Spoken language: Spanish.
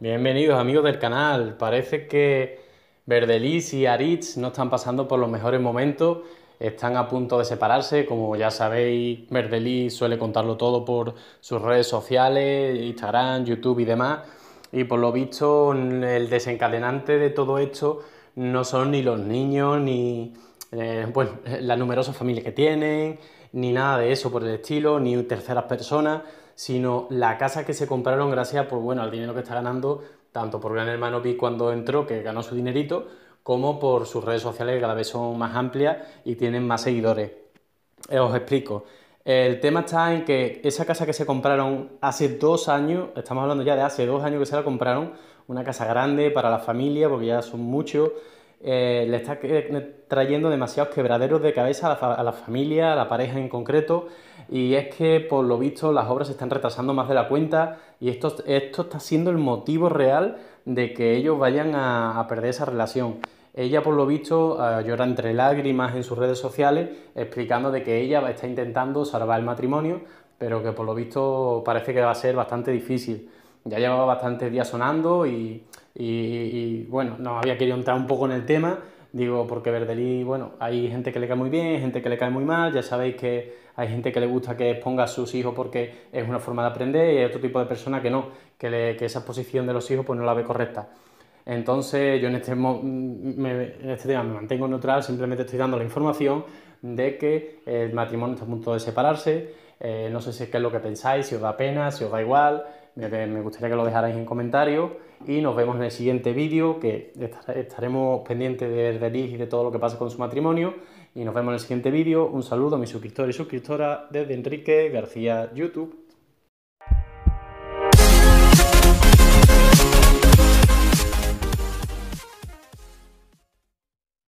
Bienvenidos amigos del canal. Parece que Verdeliz y Aritz no están pasando por los mejores momentos. Están a punto de separarse. Como ya sabéis, Verdeliz suele contarlo todo por sus redes sociales, Instagram, YouTube y demás. Y por lo visto, el desencadenante de todo esto no son ni los niños, ni eh, las numerosas familias que tienen, ni nada de eso por el estilo, ni terceras personas, sino la casa que se compraron gracias por pues, bueno, al dinero que está ganando, tanto por Gran Hermano Pi cuando entró, que ganó su dinerito, como por sus redes sociales que cada vez son más amplias y tienen más seguidores. Os explico. El tema está en que esa casa que se compraron hace dos años, estamos hablando ya de hace dos años que se la compraron, una casa grande para la familia, porque ya son muchos, eh, le está eh, trayendo demasiados quebraderos de cabeza a la, familia, a la pareja en concreto, y es que por lo visto las obras se están retrasando más de la cuenta y esto, esto está siendo el motivo real de que ellos vayan a, perder esa relación. Ella, por lo visto, eh, llora entre lágrimas en sus redes sociales, explicando de que ella está intentando salvar el matrimonio, pero que por lo visto parece que va a ser bastante difícil. Ya llevaba bastantes días sonando y y, bueno, no había querido entrar un poco en el tema, digo, porque Verdelí, bueno, hay gente que le cae muy bien, gente que le cae muy mal, ya sabéis que hay gente que le gusta que exponga a sus hijos porque es una forma de aprender y hay otro tipo de persona que no, que, esa posición de los hijos pues no la ve correcta. Entonces yo este en este, tema me mantengo neutral, simplemente estoy dando la información de que el matrimonio está a punto de separarse, eh, no sé si qué es lo que pensáis, si os da pena, si os da igual, me gustaría que lo dejarais en comentarios y nos vemos en el siguiente vídeo que estaremos pendientes de Liz y de todo lo que pasa con su matrimonio y nos vemos en el siguiente vídeo. Un saludo a mis suscriptores y suscriptoras desde Enrique García YouTube.